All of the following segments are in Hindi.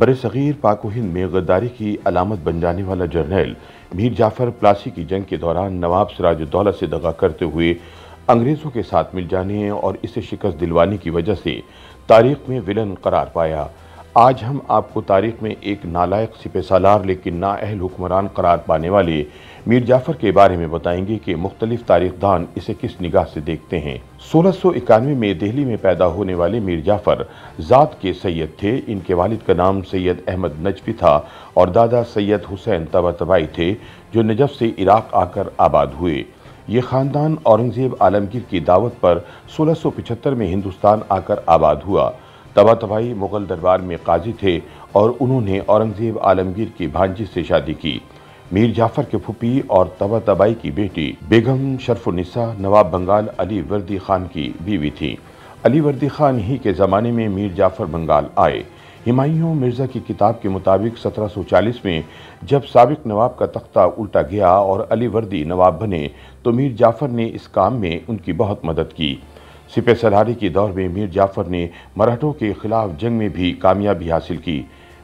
बर सग़ीर पाक हिंद में गद्दारी की अलामत बन जाने वाला जर्नल मीर जाफ़र प्लासी की जंग के दौरान नवाब दौलत से दगा करते हुए अंग्रेज़ों के साथ मिल जाने और इसे शिकस्त दिलवाने की वजह से तारीख में विलन करार पाया आज हम आपको तारीख में एक नालायक सिपे सालार लेकिन नाअहल हुक्मरान करार पाने वाले मीर जाफ़र के बारे में बताएंगे कि मुख्तलिफ तारीखदान इसे किस निगाह से देखते हैं सोलह सौ इक्यानवे में दिल्ली में पैदा होने वाले मीर जाफ़र ज़ात के सैयद थे इनके वालिद का नाम सैयद अहमद नजफी था और दादा सैयद हुसैन तबा तबाई थे जो नजफ से इराक़ आकर आबाद हुए ये ख़ानदान औरंगज़ेब आलमगीर की दावत पर सोलह सौ पिछहत्तर में हिंदुस्तान आकर आबाद हुआ तबा तबाही मुगल दरबार में काजी थे और उन्होंने औरंगजेब आलमगीर की भांजी से शादी की मीर जाफर के फुपी और तबा तबाई की बेटी बेगम शरफुनिसा नवाब बंगाल अली वर्दी खान की बीवी थी अली वर्दी खान ही के ज़माने में मीर जाफर बंगाल आए हिमायूं मिर्ज़ा की किताब के मुताबिक 1740 में जब सबक नवाब का तख्ता उल्टा गया और अली वर्दी नवाब बने तो मीर जाफर ने इस काम में उनकी बहुत मदद की सिपह सलारी के दौर में मीर जाफर ने मराठों के खिलाफ जंग में भी कामयाबी हासिल की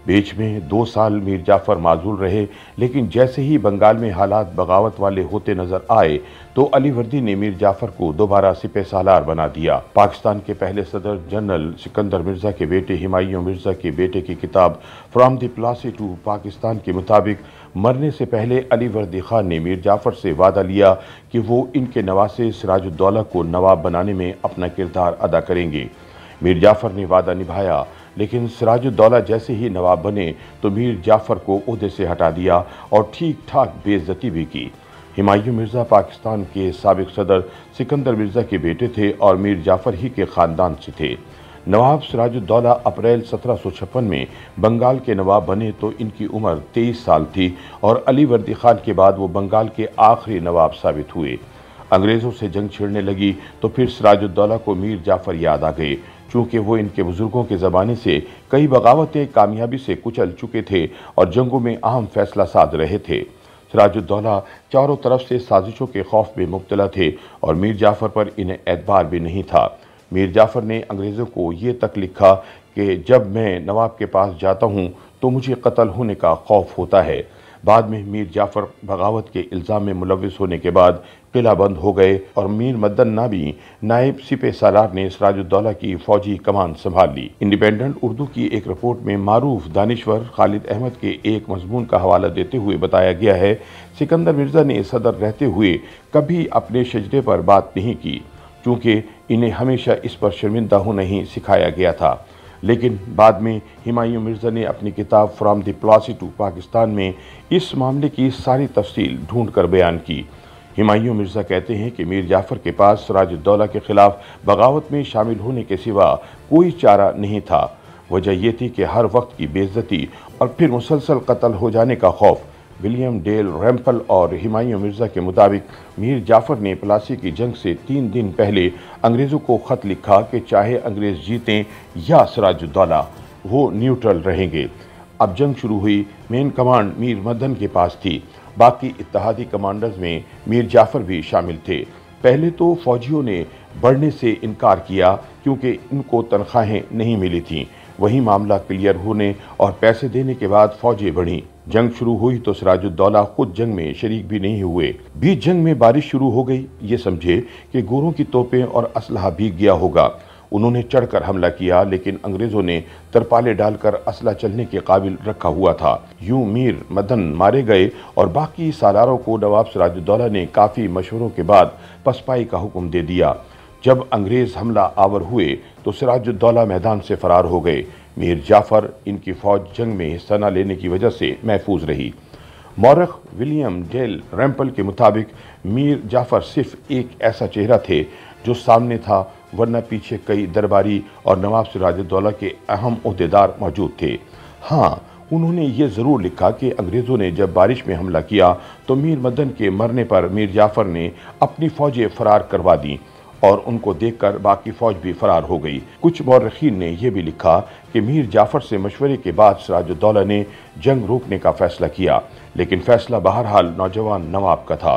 बीच में दो साल मीर जाफर माजूल रहे लेकिन जैसे ही बंगाल में हालात बगावत वाले होते नजर आए तो अली वर्दी ने मीर जाफर को दोबारा सिपह सालार बना दिया पाकिस्तान के पहले सदर जनरल सिकंदर मिर्जा के बेटे हिमायू मिर्जा के बेटे की किताब from the Plassey to Pakistan के मुताबिक मरने से पहले अली वर्दी खान ने मीर जाफर से वादा लिया कि वो इनके नवासे सिराजुद्दौला को नवाब बनाने में अपना किरदार अदा करेंगे मीर जाफर ने वादा निभाया लेकिन सिराजुद्दौला जैसे ही नवाब बने तो मीर जाफ़र को अहदे से हटा दिया और ठीक ठाक बेइज्जती भी की हिमायू मिर्ज़ा पाकिस्तान के सबक सदर सिकंदर मिर्ज़ा के बेटे थे और मीर जाफ़र ही के ख़ानदान से थे नवाब सिराजुद्दौला अप्रैल छप्पन में बंगाल के नवाब बने तो इनकी उम्र 23 साल थी और अली वर्दी खान के बाद वो बंगाल के आखिरी नवाब साबित हुए अंग्रेज़ों से जंग छिड़ने लगी तो फिर सिराजुद्दौला को मीर जाफ़र याद आ गए चूंकि वो इनके बुजुर्गों के ज़माने से कई बगावतें कामयाबी से कुचल चुके थे और जंगों में अहम फैसला साध रहे थे सराजुद्दौला चारों तरफ से साजिशों के खौफ में मुबतला थे और मीर जाफ़र पर इन्हें एतबार भी नहीं था मीर जाफ़र ने अंग्रेज़ों को ये तक लिखा कि जब मैं नवाब के पास जाता हूँ तो मुझे कत्ल होने का खौफ होता है बाद में मीर जाफ़र बगावत के इल्ज़ाम में मुलविस होने के बाद किला बंद हो गए और मीर मदन नाबी नायब सिपे सालार ने सराजुद्दौला की फौजी कमान संभाल ली इंडिपेंडेंट उर्दू की एक रिपोर्ट में मारूफ दानिश्वर खालिद अहमद के एक मजमून का हवाला देते हुए बताया गया है सिकंदर मिर्जा ने सदर रहते हुए कभी अपने शजरे पर बात नहीं की चूँकि इन्हें हमेशा इस पर शर्मिंदा होना ही सिखाया गया था लेकिन बाद में हमायूं मिर्ज़ा ने अपनी किताब फ्राम द्लासी प्लासी टू पाकिस्तान में इस मामले की सारी तफसील ढूंढ कर बयान की हिमायूं मिर्ज़ा कहते हैं कि मीर जाफ़र के पास सराजुद्दौला के ख़िलाफ़ बगावत में शामिल होने के सिवा कोई चारा नहीं था वजह यह थी कि हर वक्त की बेज़ती और फिर मुसलसल कत्ल हो जाने का खौफ विलियम डेल रैम्पल और हिमायूं मिर्जा के मुताबिक मीर जाफर ने प्लासी की जंग से तीन दिन पहले अंग्रेज़ों को ख़त लिखा कि चाहे अंग्रेज़ जीतें या सराजुद्दौला वो न्यूट्रल रहेंगे अब जंग शुरू हुई मेन कमांड मीर मदन के पास थी बाकी इतिहादी कमांडर्स में मीर जाफर भी शामिल थे पहले तो फौजियों ने बढ़ने से इनकार किया क्योंकि इनको तनख्वाहें नहीं मिली थीं वही मामला क्लियर होने और पैसे देने के बाद फौजें बढ़ीं जंग शुरू हुई तो सिराजुद्दौला खुद जंग में शरीक भी नहीं हुए बीच जंग में बारिश शुरू हो गई ये समझे कि गोरों की तोपें और असलाह भीग गया होगा उन्होंने चढ़कर हमला किया लेकिन अंग्रेज़ों ने तरपाले डालकर असला चलने के काबिल रखा हुआ था यूं मीर मदन मारे गए और बाकी सालारों को नवाब सराजुद्दौला ने काफ़ी मशवरों के बाद पसपाई का हुक्म दे दिया जब अंग्रेज़ हमला आवर हुए तो सिराजुद्दौला मैदान से फरार हो गए मीर जाफ़र इनकी फ़ौज जंग में हिस्सा न लेने की वजह से महफूज रही मौरख विलियम डेल रैम्पल के मुताबिक मीर जाफ़र सिर्फ एक ऐसा चेहरा थे जो सामने था वरना पीछे कई दरबारी और नवाब सिराजुद्दौला के अहम अहदेदार मौजूद थे हाँ उन्होंने ये ज़रूर लिखा कि अंग्रेज़ों ने जब बारिश में हमला किया तो मीर मदन के मरने पर मीर जाफ़र ने अपनी फ़ौजें फरार करवा दीं और उनको देखकर बाकी फौज भी फरार हो गई कुछ मौरखीन ने यह भी लिखा कि मीर जाफर से मशवरे के बाद सराजुद्दौला ने जंग रोकने का फैसला किया लेकिन फैसला बहरहाल नौजवान नवाब का था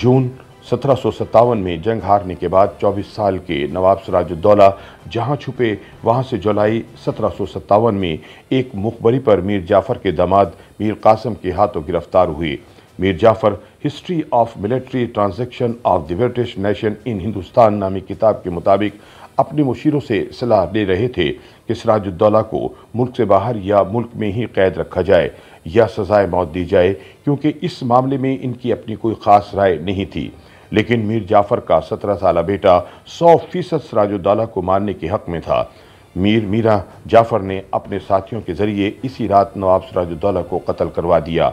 जून सत्रह में जंग हारने के बाद 24 साल के नवाब सराजुद्दौला जहां छुपे वहां से जुलाई सत्रह में एक मुखबरी पर मीर जाफर के दामाद मीर कासम के हाथों गिरफ्तार हुए Mir Jafar history of military transaction of the British nation in Hindustan नामी किताब के मुताबिक अपने मुशीरों से सलाह ले रहे थे कि सराजुद्दौला को मुल्क से बाहर या मुल्क में ही कैद रखा जाए या सजाए मौत दी जाए क्योंकि इस मामले में इनकी अपनी कोई ख़ास राय नहीं थी लेकिन मीर जाफ़र का सत्रह साल बेटा सौ फीसद सराजुद्दौला को मारने के हक़ में था मीर मीरा जाफ़र ने अपने साथियों के ज़रिए इसी रात नवाब सराजुद्दौला को कत्ल करवा दिया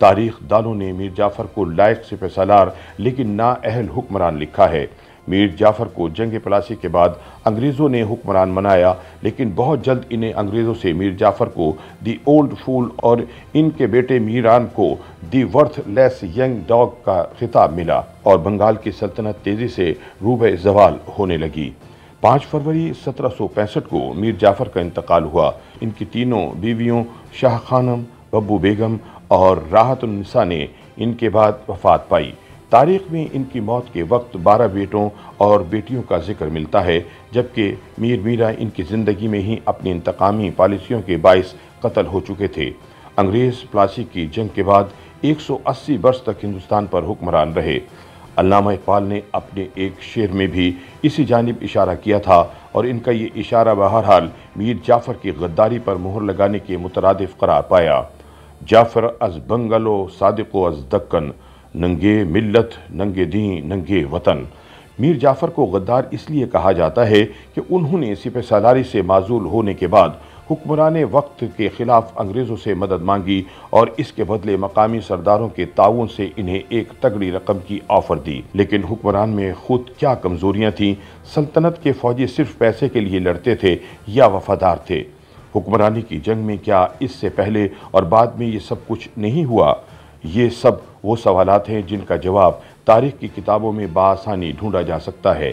तारीख दानों ने मीर जाफ़र को लायक से फैसलार लेकिन नाअहल हुक्मरान लिखा है मीर जाफ़र को जंग पलासी के बाद अंग्रेज़ों ने हुक्मरान मनाया लेकिन बहुत जल्द इन्हें अंग्रेज़ों से मीर जाफ़र को दी ओल्ड फूल और इनके बेटे मीरान को the worthless young dog का खिताब मिला और बंगाल की सल्तनत तेज़ी से रूब जवाल होने लगी पाँच फरवरी सत्रह सौ पैंसठ को मीर जाफ़र का इंतकाल हुआ इनकी तीनों बीवियों शाह खानम बब्बू बेगम और राहत उन्निसा ने इनके बाद वफात पाई तारीख में इनकी मौत के वक्त बारह बेटों और बेटियों का जिक्र मिलता है जबकि मीर मीरा इनकी ज़िंदगी में ही अपनी इंतकामी पॉलिसियों के बायस कत्ल हो चुके थे अंग्रेज़ प्लासी की जंग के बाद 180 वर्ष तक हिंदुस्तान पर हुक्मरान रहे अलामा इकबाल ने अपने एक शेर में भी इसी जानब इशारा किया था और इनका ये इशारा बहरहाल मीर जाफ़र की गद्दारी पर मोहर लगाने के मुतरद करार पाया जाफ़र अज़ बंगलो सादिको अज़ दक्कन नंगे मिल्लत नंगे दीन नंगे वतन मीर जाफ़र को गद्दार इसलिए कहा जाता है कि उन्होंने सिपह सालारी से माजूल होने के बाद हुक्मरान वक्त के ख़िलाफ़ अंग्रेज़ों से मदद मांगी और इसके बदले मकामी सरदारों के ताउन से इन्हें एक तगड़ी रकम की ऑफ़र दी लेकिन हुक्मरान में खुद क्या कमज़ोरियाँ थीं सल्तनत के फ़ौजी सिर्फ पैसे के लिए लड़ते थे या वफादार थे हुक्मरानी की जंग में क्या इससे पहले और बाद में ये सब कुछ नहीं हुआ ये सब वो सवालात हैं जिनका जवाब तारीख की किताबों में बासानी ढूंढा जा सकता है